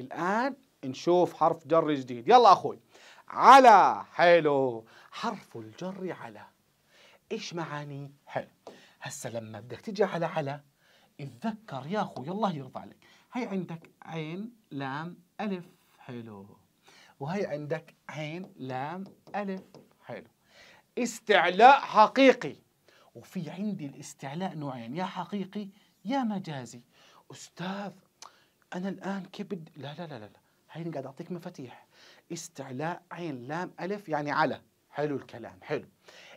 الآن نشوف حرف جر جديد يلا أخوي على حلو حرف الجر على إيش معاني حلو هسا لما بدك تجي على على اتذكر يا أخوي الله يرضى عليك هي عندك عين لام ألف حلو وهي عندك عين لام ألف حلو استعلاء حقيقي وفي عندي الاستعلاء نوعين يا حقيقي يا مجازي أستاذ انا الان كبد لا لا لا لا, لا. هيني قاعد اعطيك مفاتيح استعلاء عين لام الف يعني على حلو الكلام حلو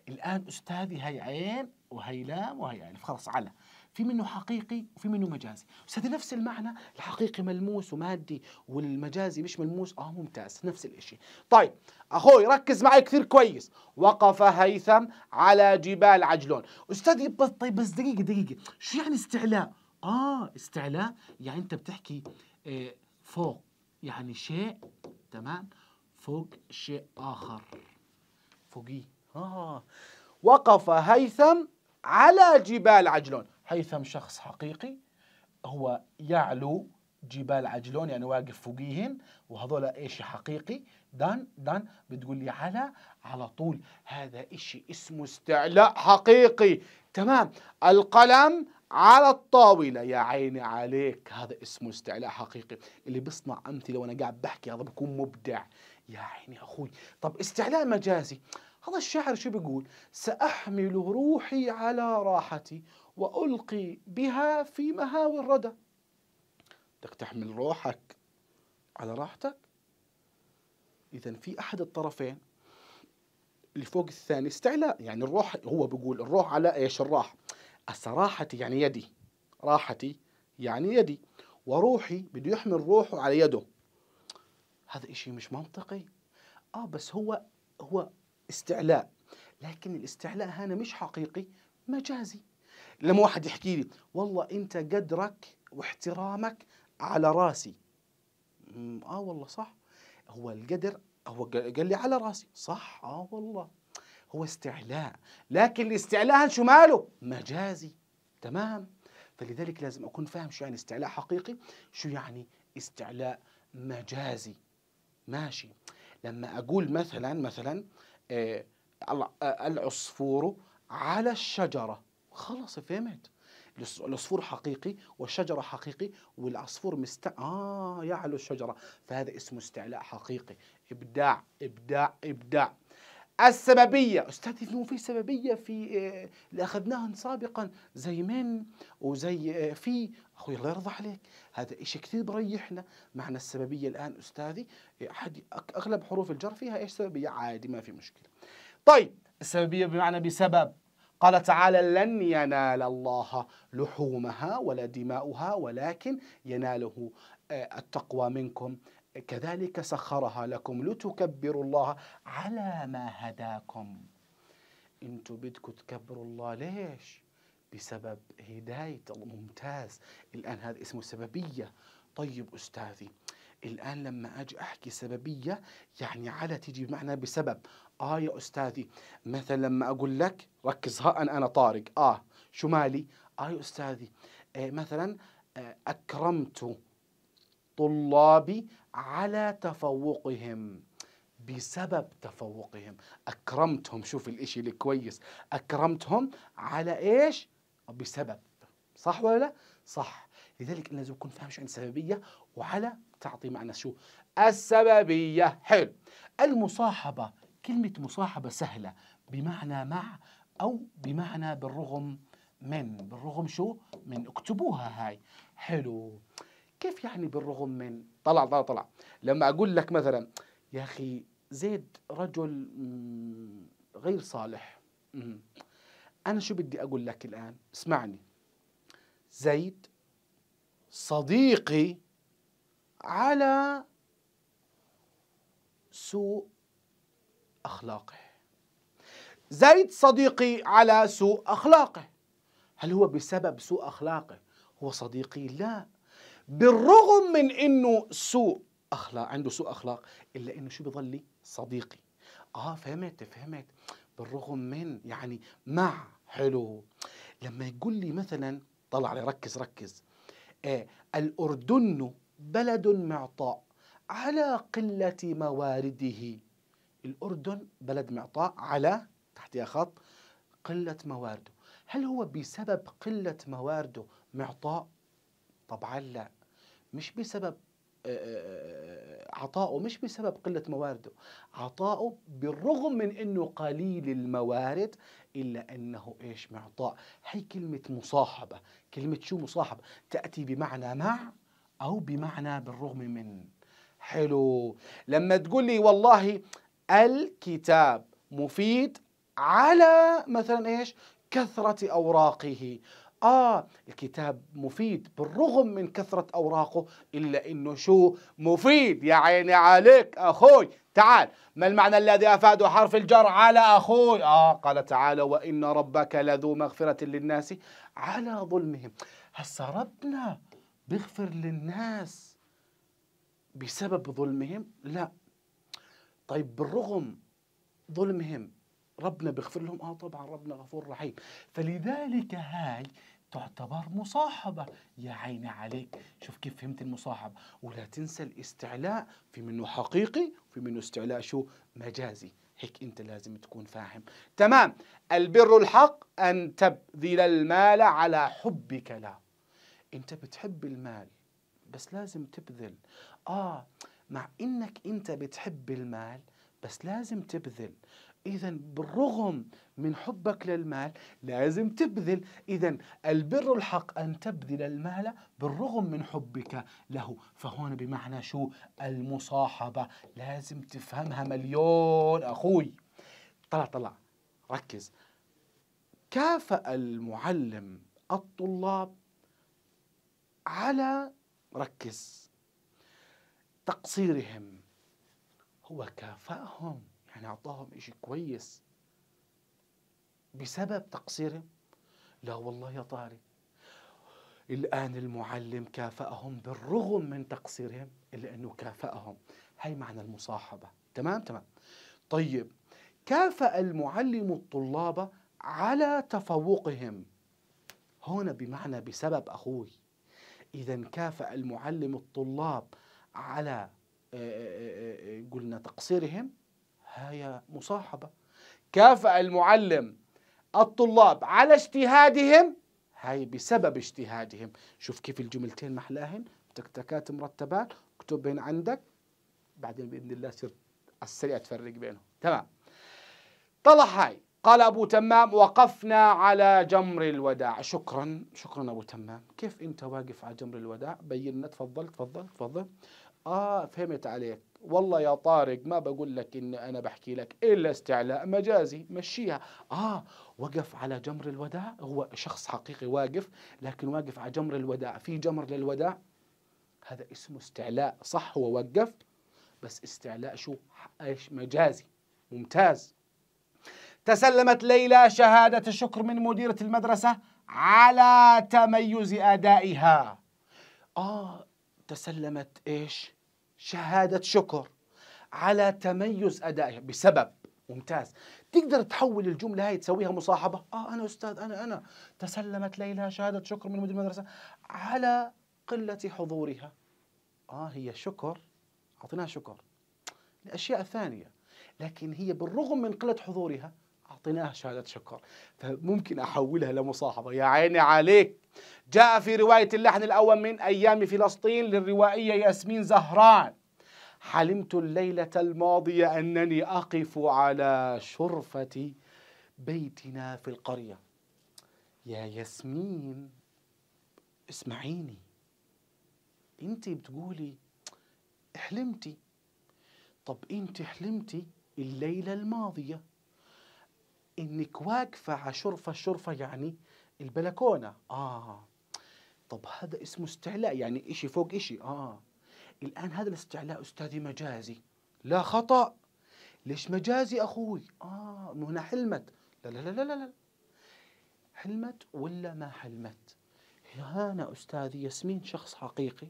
الان استاذي هي عين وهي لام وهي الف خلاص على في منه حقيقي وفي منه مجازي استاذي نفس المعنى الحقيقي ملموس ومادي والمجازي مش ملموس اه ممتاز نفس الاشي طيب اخوي ركز معي كثير كويس وقف هيثم على جبال عجلون استاذي بس طيب بس دقيقه دقيقه شو يعني استعلاء اه استعلاء يعني انت بتحكي آه فوق يعني شيء تمام فوق شيء اخر فوقيه اه وقف هيثم على جبال عجلون هيثم شخص حقيقي هو يعلو جبال عجلون يعني واقف فوقيهن وهذول ايش حقيقي دان دان بتقول لي على على طول هذا اشي اسمه استعلاء حقيقي تمام القلم على الطاولة يا عيني عليك هذا اسمه استعلاء حقيقي اللي بيصنع أمثلة وأنا قاعد بحكي هذا بكون مبدع يا عيني أخوي طب استعلاء مجازي هذا الشاعر شو بيقول سأحمل روحي على راحتي وألقي بها في مهاوي الردى بدك تحمل روحك على راحتك إذا في أحد الطرفين اللي فوق الثاني استعلاء يعني الروح هو بيقول الروح على إيش الراحة راحتي يعني يدي راحتي يعني يدي وروحي بده يحمل روحه على يده هذا إشي مش منطقي آه بس هو هو استعلاء لكن الاستعلاء هنا مش حقيقي مجازي لما واحد يحكي لي والله أنت قدرك واحترامك على راسي آه والله صح هو القدر هو قال لي على راسي صح آه والله هو استعلاء لكن الاستعلاء شو ماله مجازي تمام فلذلك لازم أكون فاهم شو يعني استعلاء حقيقي شو يعني استعلاء مجازي ماشي لما أقول مثلا مثلا آه، آه، العصفور على الشجرة خلص فهمت العصفور حقيقي والشجرة حقيقي والعصفور مست آه يعلو الشجرة فهذا اسمه استعلاء حقيقي إبداع إبداع إبداع السببية أستاذ إذن في سببية في اللي آه، أخذناها سابقا زي من وزي آه، في أخوي الله يرضى عليك هذا إشي كثير بريحنا معنى السببية الآن أستاذي آه، أحد أغلب حروف الجر فيها إيش سببية عادي ما في مشكلة طيب السببية بمعنى بسبب قال تعالى لن ينال الله لحومها ولا دماؤها ولكن يناله التقوى منكم كذلك سخرها لكم لتكبروا الله على ما هداكم انتوا بدكم تكبروا الله ليش بسبب هداية الله ممتاز الآن هذا اسمه سببية طيب أستاذي الآن لما أجي أحكي سببية يعني على تيجي بمعنى بسبب آه يا أستاذي مثلا لما أقول لك ركز ها أنا, أنا طارق آه شو مالي آه يا أستاذي آه مثلا آه أكرمت الطلاب على تفوقهم بسبب تفوقهم أكرمتهم شوف الإشي اللي كويس أكرمتهم على إيش بسبب صح ولا لا صح لذلك لازم يكون فاهم شو عن السببية وعلى تعطي معنى شو السببية حلو المصاحبة كلمة مصاحبة سهلة بمعنى مع أو بمعنى بالرغم من بالرغم شو من اكتبوها هاي حلو كيف يعني بالرغم من طلع طلع طلع لما اقول لك مثلا يا اخي زيد رجل غير صالح انا شو بدي اقول لك الان اسمعني زيد صديقي على سوء اخلاقه زيد صديقي على سوء اخلاقه هل هو بسبب سوء اخلاقه هو صديقي لا بالرغم من انه سوء اخلاق عنده سوء اخلاق الا انه شو بضل صديقي اه فهمت فهمت بالرغم من يعني مع حلو لما يقول لي مثلا طلع علي ركز ركز آه الاردن بلد معطاء على قله موارده الاردن بلد معطاء على تحت يا خط قله موارده هل هو بسبب قله موارده معطاء طبعا لا مش بسبب عطاؤه مش بسبب قلة موارده عطاؤه بالرغم من أنه قليل الموارد إلا أنه إيش معطاء هي كلمة مصاحبة كلمة شو مصاحبة تأتي بمعنى مع أو بمعنى بالرغم من حلو لما تقول لي والله الكتاب مفيد على مثلا إيش كثرة أوراقه آه الكتاب مفيد بالرغم من كثرة أوراقه إلا إنه شو مفيد يا عيني عليك أخوي تعال ما المعنى الذي أفاده حرف الجر على أخوي آه قال تعالى وإن ربك لذو مغفرة للناس على ظلمهم هسا ربنا بيغفر للناس بسبب ظلمهم لا طيب بالرغم ظلمهم ربنا بيغفر لهم اه طبعا ربنا غفور رحيم فلذلك هاي تعتبر مصاحبة يا عيني عليك شوف كيف فهمت المصاحبة ولا تنسى الاستعلاء في منه حقيقي وفي منه استعلاء شو مجازي هيك انت لازم تكون فاهم تمام البر الحق ان تبذل المال على حبك له انت بتحب المال بس لازم تبذل اه مع انك انت بتحب المال بس لازم تبذل إذا بالرغم من حبك للمال لازم تبذل، إذا البر الحق أن تبذل المال بالرغم من حبك له، فهون بمعنى شو؟ المصاحبة، لازم تفهمها مليون أخوي. طلع طلع ركز. كافأ المعلم الطلاب على ركز تقصيرهم هو كافأهم يعني أعطاهم إشي كويس بسبب تقصيرهم لا والله يا طاري الآن المعلم كافأهم بالرغم من تقصيرهم إلا أنه كافأهم هي معنى المصاحبة تمام تمام طيب كافأ المعلم الطلاب على تفوقهم هنا بمعنى بسبب أخوي إذا كافأ المعلم الطلاب على آه، آه، آه، قلنا تقصيرهم هي مصاحبة كافأ المعلم الطلاب على اجتهادهم هاي بسبب اجتهادهم شوف كيف الجملتين محلاهن تكتكات مرتبات اكتبهن عندك بعدين بإذن الله صرت على السريع تفرق بينهم تمام طلع هاي قال أبو تمام وقفنا على جمر الوداع شكرا شكرا أبو تمام كيف أنت واقف على جمر الوداع بينا تفضل تفضل تفضل آه فهمت عليك والله يا طارق ما بقول لك إن أنا بحكي لك إلا استعلاء مجازي مشيها آه وقف على جمر الوداع هو شخص حقيقي واقف لكن واقف على جمر الوداع في جمر للوداع هذا اسمه استعلاء صح هو وقف بس استعلاء شو ايش مجازي ممتاز تسلمت ليلى شهادة الشكر من مديرة المدرسة على تميز أدائها آه تسلمت إيش شهادة شكر على تميز أدائها بسبب ممتاز تقدر تحول الجملة هاي تسويها مصاحبة آه أنا أستاذ أنا أنا تسلمت ليلى شهادة شكر من مدير المدرسة على قلة حضورها آه هي شكر أعطيناها شكر لأشياء ثانية لكن هي بالرغم من قلة حضورها أعطيناها شهادة شكر فممكن أحولها لمصاحبة يا عيني عليك جاء في رواية اللحن الأول من أيام فلسطين للروائية ياسمين زهران حلمت الليله الماضيه انني اقف على شرفه بيتنا في القريه يا ياسمين اسمعيني انت بتقولي حلمتي طب انت حلمتي الليله الماضيه انك واقفه على شرفه شرفه يعني البلكونه اه طب هذا اسمه استعلاء يعني اشي فوق اشي اه الآن هذا الاستعلاء أستاذي مجازي لا خطأ ليش مجازي أخوي آه هنا حلمت لا لا لا لا لا حلمت ولا ما حلمت هنا أستاذي ياسمين شخص حقيقي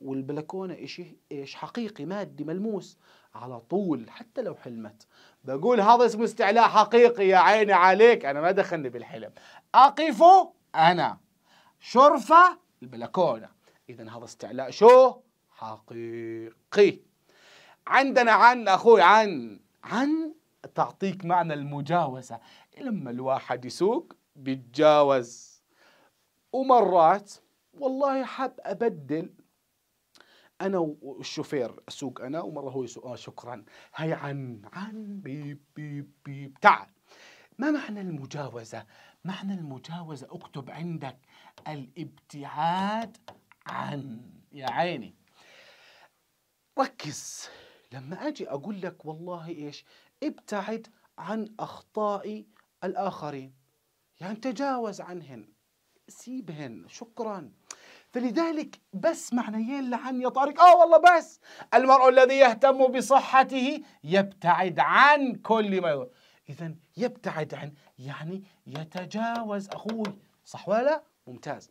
والبلكونة إشي إيش حقيقي مادي ملموس على طول حتى لو حلمت بقول هذا اسمه استعلاء حقيقي يا عيني عليك أنا ما دخلني بالحلم أقف أنا شرفة البلكونة إذا هذا استعلاء شو؟ حقيقي عندنا عن أخوي عن عن تعطيك معنى المجاوزة لما الواحد يسوق بيتجاوز ومرات والله حاب أبدل أنا والشوفير أسوق أنا ومرة هو يسوق آه شكرا هي عن عن بيب بيب بيب تعال ما معنى المجاوزة؟ معنى المجاوزة اكتب عندك الابتعاد عن يا عيني ركز لما أجي أقول لك والله إيش ابتعد عن أخطاء الآخرين يعني تجاوز عنهن سيبهن شكرا فلذلك بس معنيين لعن يا طارق اه والله بس المرء الذي يهتم بصحته يبتعد عن كل ما اذا يبتعد عن يعني يتجاوز اخوي صح ولا ممتاز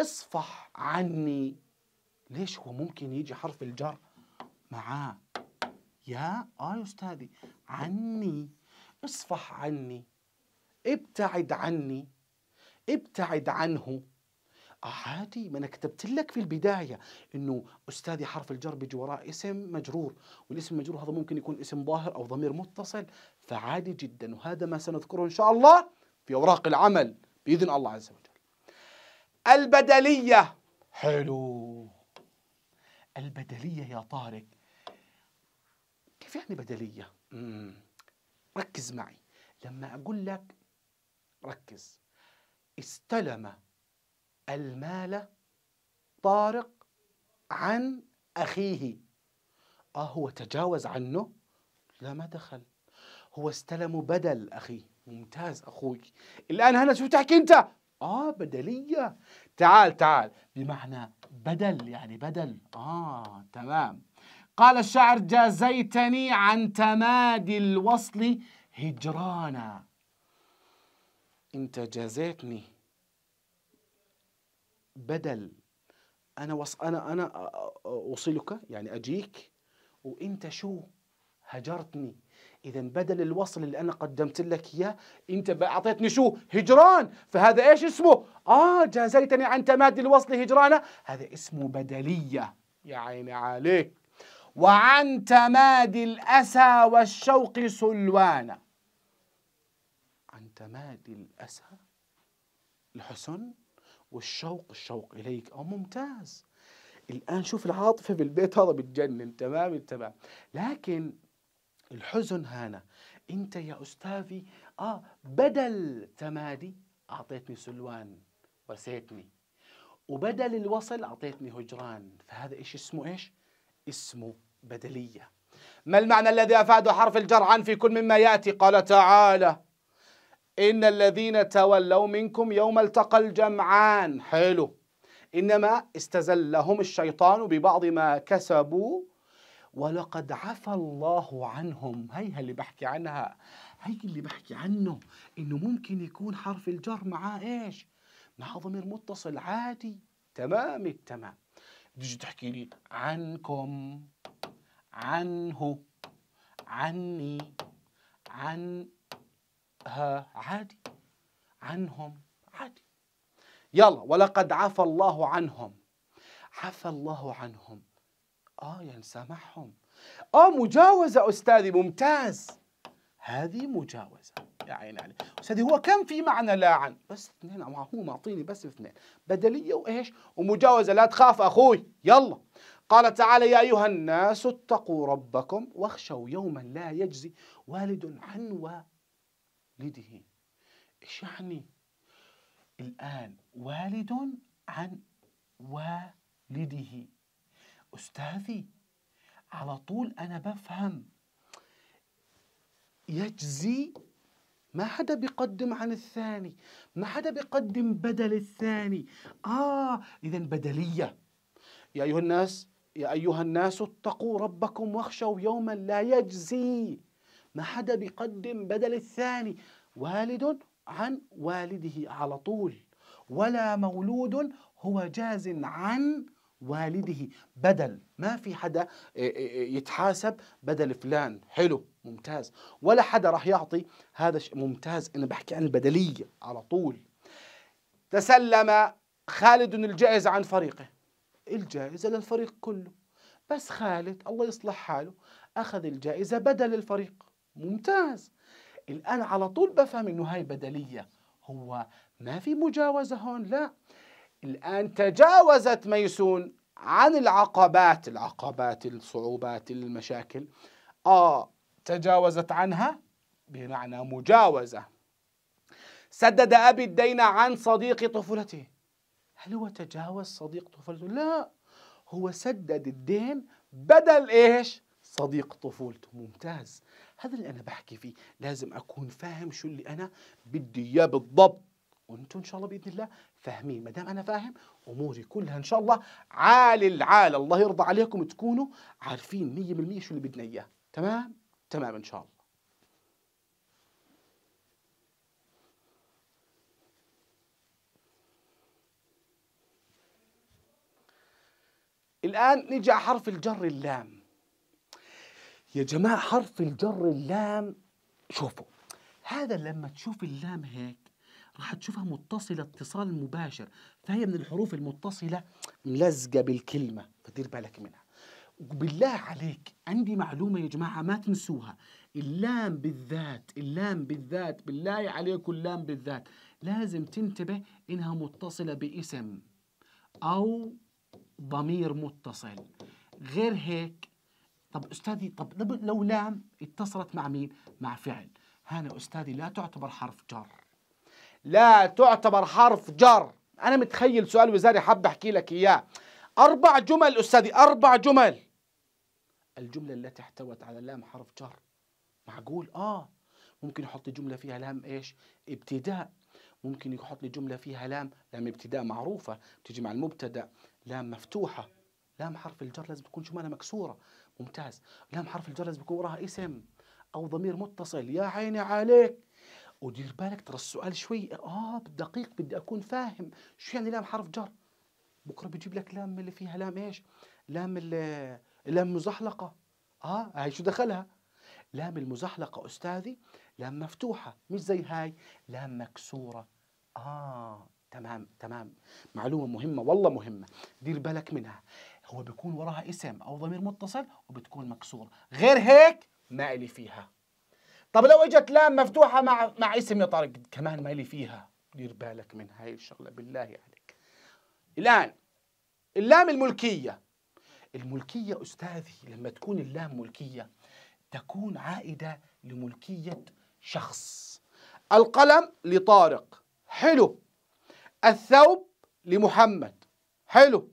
اصفح عني ليش هو ممكن يجي حرف الجر معاه يا اه يا استاذي عني اصفح عني ابتعد عني ابتعد عنه عادي ما انا كتبت لك في البدايه انه استاذي حرف الجر بيجي وراه اسم مجرور والاسم المجرور هذا ممكن يكون اسم ظاهر او ضمير متصل فعادي جدا وهذا ما سنذكره ان شاء الله في اوراق العمل باذن الله عز وجل. البدليه حلو البدليه يا طارق في يعني بدلية مم. ركز معي لما أقول لك ركز استلم المال طارق عن أخيه آه هو تجاوز عنه لا ما دخل هو استلم بدل أخيه ممتاز أخوي الآن هنا شو تحكي أنت آه بدلية تعال تعال بمعنى بدل يعني بدل آه تمام قال الشاعر جازيتني عن تمادي الوصل هجرانا انت جازيتني بدل انا وص... انا انا اوصلك يعني اجيك وانت شو هجرتني اذا بدل الوصل اللي انا قدمت لك اياه انت اعطيتني شو هجران فهذا ايش اسمه اه جازيتني عن تمادي الوصل هجرانا هذا اسمه بدليه يا عيني عليك وعن تماد الأسى والشوق سلوانا عن تماد الأسى الحسن والشوق الشوق إليك أو ممتاز الآن شوف العاطفة بالبيت هذا بتجنن تمام التمام لكن الحزن هنا أنت يا أستاذي آه بدل تمادي أعطيتني سلوان وسيتني وبدل الوصل أعطيتني هجران فهذا إيش اسمه إيش؟ اسم بدلية ما المعنى الذي أفاده حرف الجر عن في كل مما يأتي قال تعالى إن الذين تولوا منكم يوم التقى الجمعان حلو إنما استزلهم الشيطان ببعض ما كسبوا ولقد عفى الله عنهم هي اللي بحكي عنها هي اللي بحكي عنه إنه ممكن يكون حرف الجر معاه إيش مع ضمير متصل عادي تمام التمام تيجي تحكي لي عنكم عنه عني عن ها عادي عنهم عادي يلا ولقد عفى الله عنهم عفى الله عنهم اه يعني سامحهم اه مجاوزه استاذي ممتاز هذه مجاوزة يا عيني عليك أستاذي هو كم في معنى لا عن بس اثنين هو معطيني بس اثنين بدلية وإيش ومجاوزة لا تخاف أخوي يلا قال تعالى يا أيها الناس اتقوا ربكم واخشوا يوما لا يجزي والد عن والده إيش يعني الآن والد عن والده أستاذي على طول أنا بفهم يجزي ما حدا بيقدم عن الثاني ما حدا بيقدم بدل الثاني آه إذا بدلية يا أيها الناس يا أيها الناس اتقوا ربكم واخشوا يوما لا يجزي ما حدا بيقدم بدل الثاني والد عن والده على طول ولا مولود هو جاز عن والده بدل ما في حدا آه، آه، آه، يتحاسب بدل فلان حلو ممتاز ولا حدا راح يعطي هذا ممتاز انا بحكي عن البدليه على طول تسلم خالد الجائزه عن فريقه الجائزه للفريق كله بس خالد الله يصلح حاله اخذ الجائزه بدل الفريق ممتاز الان على طول بفهم انه هاي بدليه هو ما في مجاوزه هون لا الآن تجاوزت ميسون عن العقبات العقبات الصعوبات المشاكل آه تجاوزت عنها بمعنى مجاوزة سدد أبي الدين عن صديق طفولته هل هو تجاوز صديق طفولته؟ لا هو سدد الدين بدل إيش؟ صديق طفولته ممتاز هذا اللي أنا بحكي فيه لازم أكون فاهم شو اللي أنا بدي إياه بالضبط وانتم ان شاء الله باذن الله فاهمين ما دام انا فاهم اموري كلها ان شاء الله عال العال الله يرضى عليكم تكونوا عارفين 100% شو اللي بدنا اياه تمام تمام ان شاء الله الآن نجي على حرف الجر اللام يا جماعة حرف الجر اللام شوفوا هذا لما تشوف اللام هيك هتشوفها متصلة اتصال مباشر فهي من الحروف المتصلة ملزقه بالكلمة فدير بالك منها وبالله عليك عندي معلومة يا جماعة ما تنسوها اللام بالذات اللام بالذات بالله عليكم اللام بالذات لازم تنتبه إنها متصلة باسم أو ضمير متصل غير هيك طب أستاذي طب لو لام اتصلت مع مين؟ مع فعل هنا أستاذي لا تعتبر حرف جر لا تعتبر حرف جر انا متخيل سؤال وزاري حاب احكي لك اياه اربع جمل استاذي اربع جمل الجمله التي احتوت على لام حرف جر معقول اه ممكن يحط جمله فيها لام ايش ابتداء ممكن يحط لي جمله فيها لام لام ابتداء معروفه بتجي مع المبتدا لام مفتوحه لام حرف الجر لازم تكون شمالها مكسوره ممتاز لام حرف الجر لازم يكون وراها اسم او ضمير متصل يا عيني عليك ودير بالك ترى السؤال شوي اه دقيق بدي اكون فاهم شو يعني لام حرف جر بكره بجيب لك لام اللي فيها لام ايش لام اللام مزحلقه اه هاي شو دخلها لام المزحلقه استاذي لام مفتوحه مش زي هاي لام مكسوره اه تمام تمام معلومه مهمه والله مهمه دير بالك منها هو بيكون وراها اسم او ضمير متصل وبتكون مكسور غير هيك ما الي فيها طب لو اجت لام مفتوحه مع مع اسم يا طارق كمان مالي فيها دير بالك من هاي الشغله بالله عليك الان اللام الملكيه الملكيه استاذي لما تكون اللام ملكيه تكون عائده لملكيه شخص القلم لطارق حلو الثوب لمحمد حلو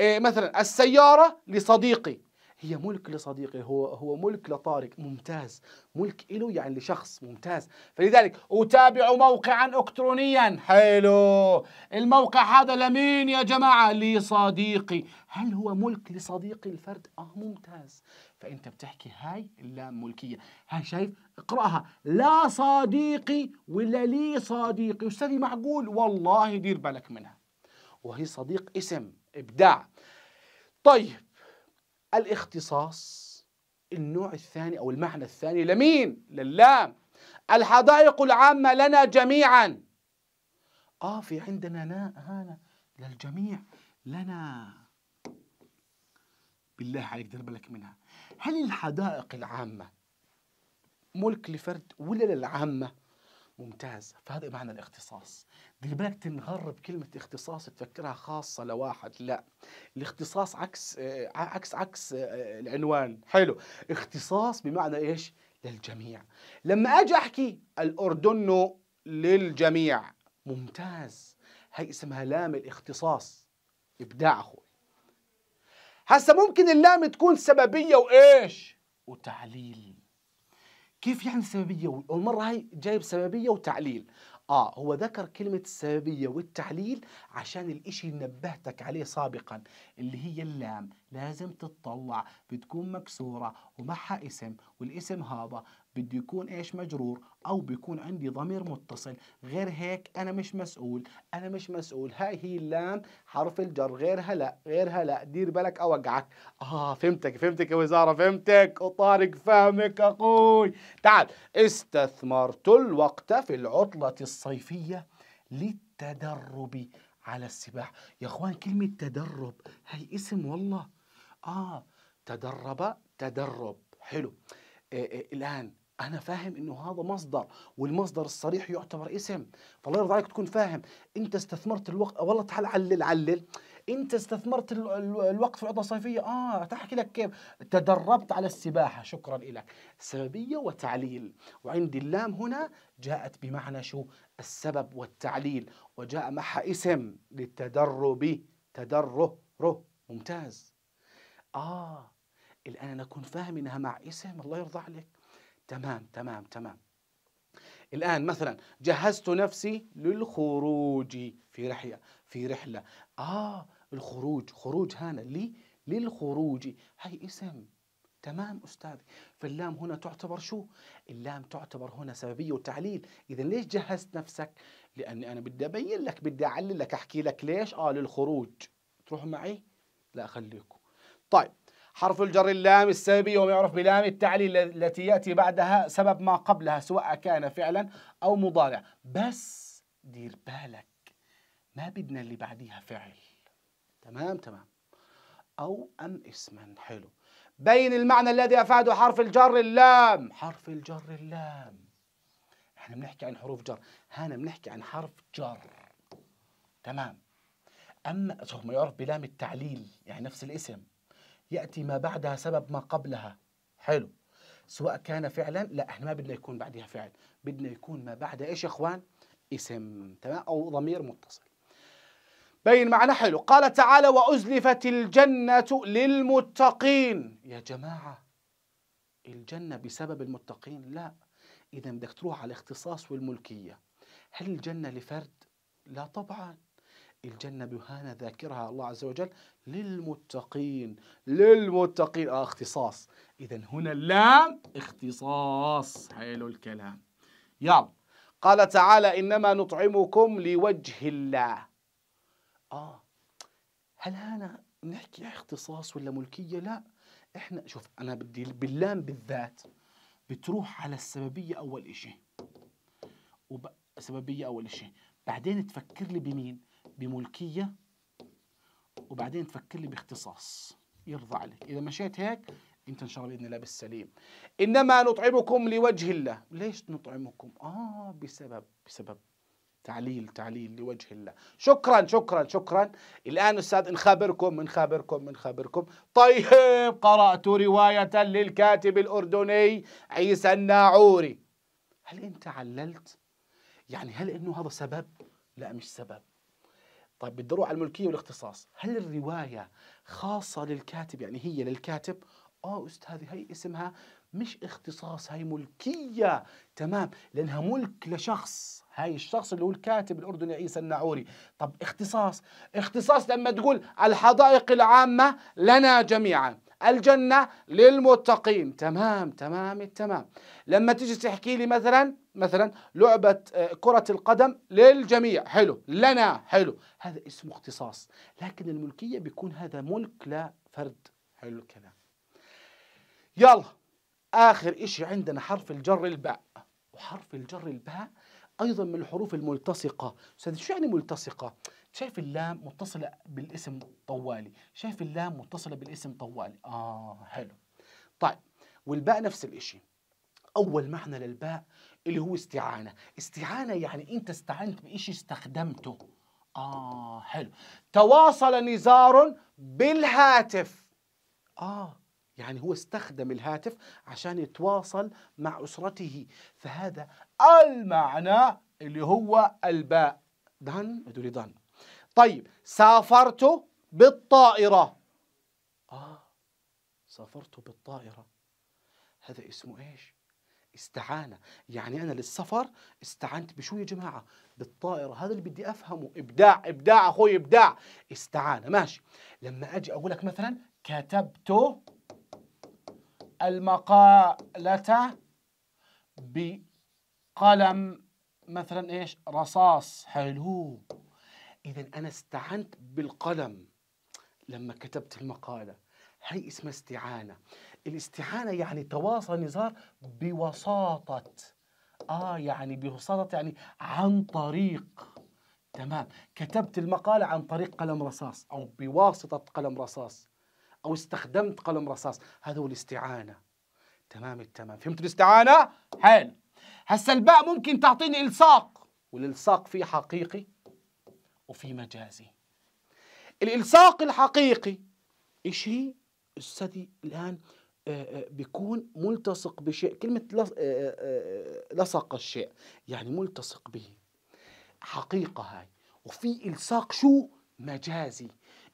إيه مثلا السياره لصديقي هي ملك لصديقي هو هو ملك لطارق ممتاز ملك له يعني لشخص ممتاز فلذلك اتابع موقعا الكترونيا حلو الموقع هذا لمين يا جماعه لصديقي هل هو ملك لصديقي الفرد اه ممتاز فانت بتحكي هاي اللام ملكيه هاي شايف اقراها لا صديقي ولا لي صديقي استاذي معقول والله دير بالك منها وهي صديق اسم ابداع طيب الاختصاص النوع الثاني أو المعنى الثاني لمين؟ لله الحدائق العامة لنا جميعا آه في عندنا ناء هنا للجميع لنا بالله عليك دير بالك منها هل الحدائق العامة ملك لفرد ولا للعامة؟ ممتاز فهذا معنى الاختصاص دير بالك تنغر بكلمة اختصاص تفكرها خاصة لواحد لا الاختصاص عكس آه، عكس عكس آه، العنوان حلو اختصاص بمعنى ايش للجميع لما اجي احكي الاردن للجميع ممتاز هي اسمها لام الاختصاص ابداع اخوي هسه ممكن اللام تكون سببية وايش وتعليل كيف يعني السببيه والمره هاي جايب سببيه وتعليل اه هو ذكر كلمة السببية والتعليل عشان الاشي اللي نبهتك عليه سابقا اللي هي اللام لازم تتطلع بتكون مكسورة ومعها اسم والاسم هذا بده يكون ايش مجرور او بيكون عندي ضمير متصل غير هيك انا مش مسؤول انا مش مسؤول هاي هي اللام حرف الجر غيرها لا غيرها لا دير بالك اوقعك اه فهمتك فهمتك يا وزاره فهمتك وطارق فهمك اخوي تعال استثمرت الوقت في العطله الصيفيه للتدرب على السباحه يا اخوان كلمه تدرب هي اسم والله اه تدرب تدرب حلو إيه، إيه، الآن انا فاهم انه هذا مصدر والمصدر الصريح يعتبر اسم فالله يرضى عليك تكون فاهم انت استثمرت الوقت والله تعال علل علل انت استثمرت الوقت في العطله الصيفيه اه تحكي لك كيف تدربت على السباحه شكرا لك سببيه وتعليل وعندي اللام هنا جاءت بمعنى شو السبب والتعليل وجاء معها اسم للتدرب تدره ممتاز اه الان انا اكون فاهم انها مع اسم الله يرضى عليك تمام تمام تمام الآن مثلا جهزت نفسي للخروج في رحلة في رحلة آه الخروج خروج هنا لي للخروج هي اسم تمام أستاذي فاللام هنا تعتبر شو؟ اللام تعتبر هنا سببية وتعليل إذا ليش جهزت نفسك؟ لأني أنا بدي أبين لك بدي أعلل لك أحكي لك ليش؟ آه للخروج تروح معي؟ لا خليكم طيب حرف الجر اللام السببي وما يعرف بلام التعليل التي يأتي بعدها سبب ما قبلها سواء كان فعلا أو مضارع بس دير بالك ما بدنا اللي بعديها فعل تمام تمام أو أم اسما حلو بين المعنى الذي أفاده حرف الجر اللام حرف الجر اللام احنا بنحكي عن حروف جر هنا بنحكي عن حرف جر تمام أما ما يعرف بلام التعليل يعني نفس الاسم ياتي ما بعدها سبب ما قبلها حلو سواء كان فعلا لا احنا ما بدنا يكون بعدها فعل بدنا يكون ما بعدها ايش يا اخوان اسم تمام او ضمير متصل بين معنا حلو قال تعالى وازلفت الجنه للمتقين يا جماعه الجنه بسبب المتقين لا اذا بدك تروح على الاختصاص والملكيه هل الجنه لفرد لا طبعا الجنة بيهانا ذاكرها الله عز وجل للمتقين للمتقين آه اختصاص إذا هنا اللام اختصاص حلو الكلام يلا قال تعالى إنما نطعمكم لوجه الله آه هل هنا نحكي اختصاص ولا ملكية لا إحنا شوف أنا بدي باللام بالذات بتروح على السببية أول إشي وب... سببية أول إشي بعدين تفكر لي بمين بملكيه وبعدين تفكر لي باختصاص يرضى عليك اذا مشيت هيك انت ان شاء الله باذن الله بالسليم انما نطعمكم لوجه الله ليش نطعمكم اه بسبب بسبب تعليل تعليل لوجه الله شكرا شكرا شكرا الآن أستاذ نخبركم نخبركم نخبركم طيب قرأت رواية للكاتب الأردني عيسى الناعوري هل أنت عللت؟ يعني هل أنه هذا سبب؟ لا مش سبب طيب بدي اروح على الملكيه والاختصاص هل الروايه خاصه للكاتب يعني هي للكاتب اه استاذي هي اسمها مش اختصاص هي ملكية تمام لأنها ملك لشخص هاي الشخص اللي هو الكاتب الأردني عيسى الناعوري طب اختصاص اختصاص لما تقول الحدائق العامة لنا جميعا الجنة للمتقين تمام تمام التمام لما تيجي تحكي لي مثلا مثلا لعبة آه، كرة القدم للجميع حلو لنا حلو هذا اسم اختصاص لكن الملكية بيكون هذا ملك لفرد حلو الكلام يلا آخر إشي عندنا حرف الجر الباء وحرف الجر الباء أيضا من الحروف الملتصقة أستاذ شو يعني ملتصقة؟ شايف اللام متصلة بالاسم طوالي شايف اللام متصلة بالاسم طوالي آه حلو طيب والباء نفس الإشي أول معنى للباء اللي هو استعانة استعانة يعني أنت استعنت بإشي استخدمته آه حلو تواصل نزار بالهاتف آه يعني هو استخدم الهاتف عشان يتواصل مع أسرته فهذا المعنى اللي هو الباء دان بدوري دان طيب سافرت بالطائرة آه سافرت بالطائرة هذا اسمه إيش استعانة يعني أنا للسفر استعنت بشو يا جماعة بالطائرة هذا اللي بدي أفهمه إبداع إبداع أخوي إبداع استعانة ماشي لما أجي أقول لك مثلا كتبت المقالة بقلم مثلا إيش رصاص حلو إذا أنا استعنت بالقلم لما كتبت المقالة هي اسمها استعانة الاستعانة يعني تواصل نزار بوساطة آه يعني بوساطة يعني عن طريق تمام كتبت المقالة عن طريق قلم رصاص أو بواسطة قلم رصاص أو استخدمت قلم رصاص هذا هو الاستعانة تمام التمام فهمت الاستعانة؟ حلو هسا الباء ممكن تعطيني إلصاق والإلصاق فيه حقيقي وفي مجازي الالصاق الحقيقي ايش هي الثدي الان آه، آه، بيكون ملتصق بشيء كلمة آه، لصق الشيء يعني ملتصق به حقيقة هاي وفي إلصاق شو مجازي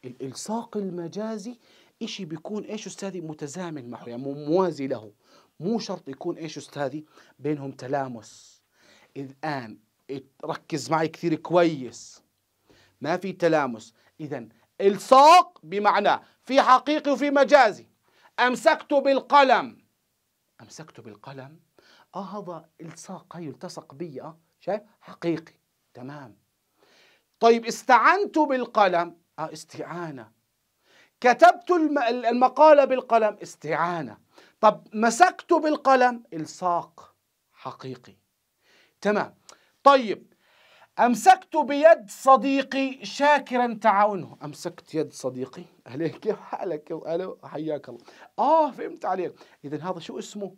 الإلصاق المجازي إشي بيكون إيش أستاذي متزامن معه يعني موازي له مو شرط يكون إيش أستاذي بينهم تلامس الآن ركز معي كثير كويس ما في تلامس إذا إلصاق بمعنى في حقيقي وفي مجازي أمسكت بالقلم أمسكت بالقلم آه هذا إلصاق هي التصق بي آه شايف حقيقي تمام طيب استعنت بالقلم آه استعانة كتبت المقالة بالقلم استعانة طب مسكت بالقلم إلصاق حقيقي تمام طيب أمسكت بيد صديقي شاكرا تعاونه أمسكت يد صديقي أهلين كيف حالك ألو حياك الله آه فهمت عليك إذا هذا شو اسمه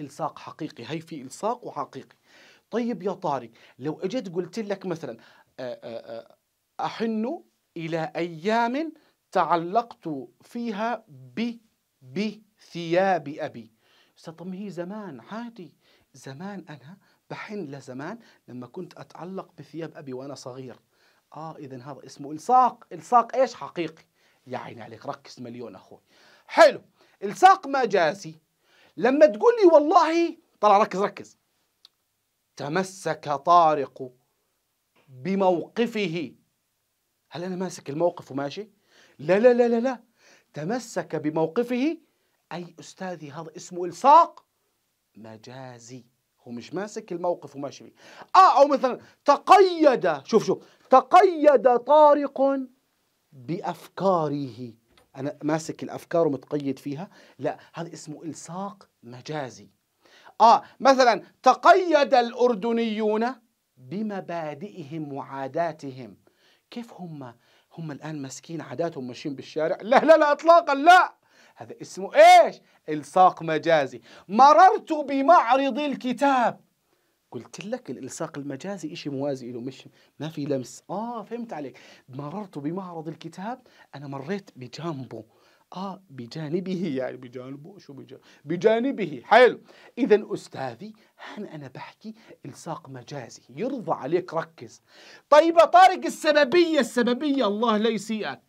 إلصاق حقيقي هي في إلصاق وحقيقي طيب يا طارق لو أجيت قلت لك مثلا آه، آه، آه، أحن إلى أيام تعلقت فيها ب بثياب أبي طب هي زمان عادي زمان أنا بحن لزمان لما كنت أتعلق بثياب أبي وأنا صغير آه إذا هذا اسمه إلصاق إلصاق إيش حقيقي يا عيني عليك ركز مليون أخوي حلو إلصاق مجازي لما تقول لي والله طلع ركز ركز تمسك طارق بموقفه هل أنا ماسك الموقف وماشي؟ لا لا لا لا لا تمسك بموقفه أي أستاذي هذا اسمه إلصاق مجازي هو مش ماسك الموقف وماشي فيه اه او مثلا تقيد شوف شوف تقيد طارق بافكاره انا ماسك الافكار ومتقيد فيها لا هذا اسمه الصاق مجازي اه مثلا تقيد الاردنيون بمبادئهم وعاداتهم كيف هم هم الان ماسكين عاداتهم ماشيين بالشارع لا لا لا اطلاقا لا هذا اسمه ايش الصاق مجازي مررت بمعرض الكتاب قلت لك الالصاق المجازي شيء موازي له مش ما في لمس اه فهمت عليك مررت بمعرض الكتاب انا مريت بجانبه اه بجانبه يعني بجانبه شو بجانبه بجانبه حلو اذا استاذي هنا انا بحكي الصاق مجازي يرضى عليك ركز طيب طارق السببيه السببيه الله لا يسيئك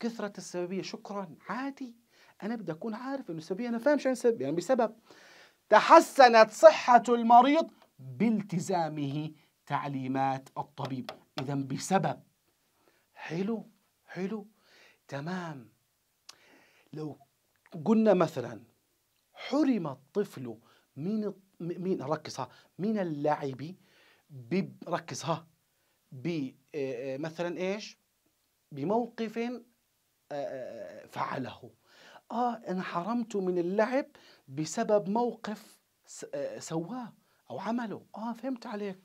كثرة السببية شكرا عادي أنا بدي أكون عارف إنه السببية أنا فاهم شو يعني سبب يعني بسبب تحسنت صحة المريض بالتزامه تعليمات الطبيب إذا بسبب حلو حلو تمام لو قلنا مثلا حرم الطفل من ركز ركزها من اللعب ب آه، آه، مثلا ايش بموقف فعله آه أنا حرمته من اللعب بسبب موقف آه، سواه أو عمله آه فهمت عليك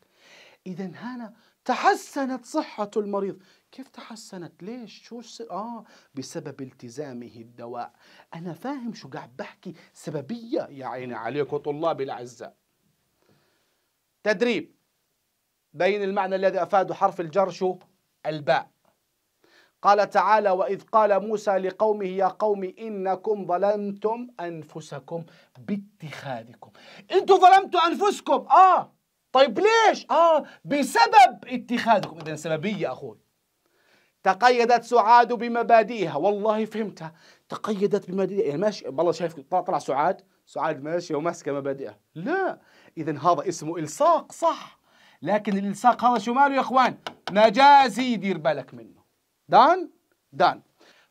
إذا هنا تحسنت صحة المريض كيف تحسنت ليش شو س... آه بسبب التزامه الدواء أنا فاهم شو قاعد بحكي سببية يا عيني عليك وطلاب الأعزاء تدريب بين المعنى الذي أفاده حرف الجر شو الباء قال تعالى وإذ قال موسى لقومه يا قوم إنكم ظلمتم أنفسكم باتخاذكم أنتم ظلمتوا أنفسكم آه طيب ليش آه بسبب اتخاذكم إذا سببية أخوي تقيدت سعاد بمبادئها والله فهمتها تقيدت بمبادئها يعني ماشي والله شايف طلع سعاد سعاد ماشيه وماسكه مبادئها لا اذا هذا اسمه الصاق صح لكن الالصاق هذا شو ماله يا اخوان مجازي دير بالك منه دان دان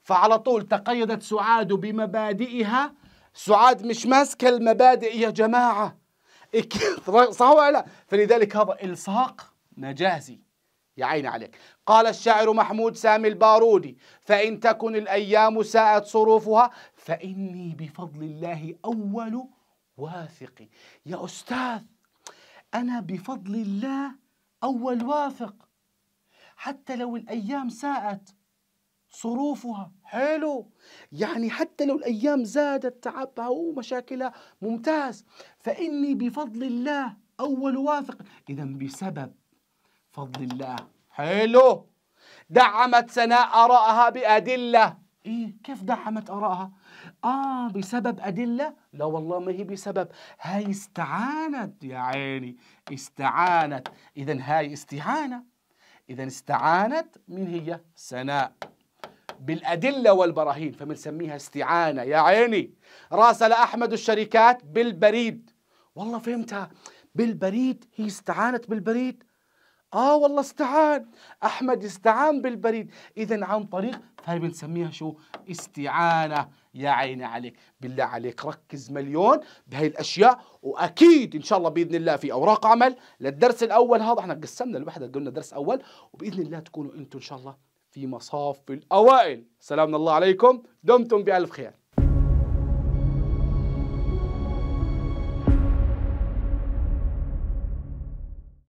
فعلى طول تقيدت سعاد بمبادئها سعاد مش ماسكه المبادئ يا جماعه صح ولا لا فلذلك هذا الصاق مجازي يا عيني عليك قال الشاعر محمود سامي البارودي فإن تكن الأيام ساءت صروفها فإني بفضل الله أول واثق يا أستاذ أنا بفضل الله أول واثق حتى لو الأيام ساءت صروفها حلو يعني حتى لو الأيام زادت تعبها ومشاكلها ممتاز فإني بفضل الله أول واثق إذا بسبب فضل الله حلو دعمت سناء آراءها بأدلة إيه كيف دعمت آراءها؟ آه بسبب أدلة؟ لا والله ما هي بسبب هاي استعانت يا عيني استعانت إذا هاي استعانة إذا استعانت من هي سناء بالأدلة والبراهين فبنسميها استعانة يا عيني راسل أحمد الشركات بالبريد والله فهمتها بالبريد هي استعانت بالبريد آه والله استعان أحمد استعان بالبريد إذا عن طريق هاي بنسميها شو استعانة يا عيني عليك بالله عليك ركز مليون بهي الأشياء وأكيد إن شاء الله بإذن الله في أوراق عمل للدرس الأول هذا احنا قسمنا الوحدة قلنا درس أول وبإذن الله تكونوا أنتم إن شاء الله في مصاف الأوائل سلامنا الله عليكم دمتم بألف خير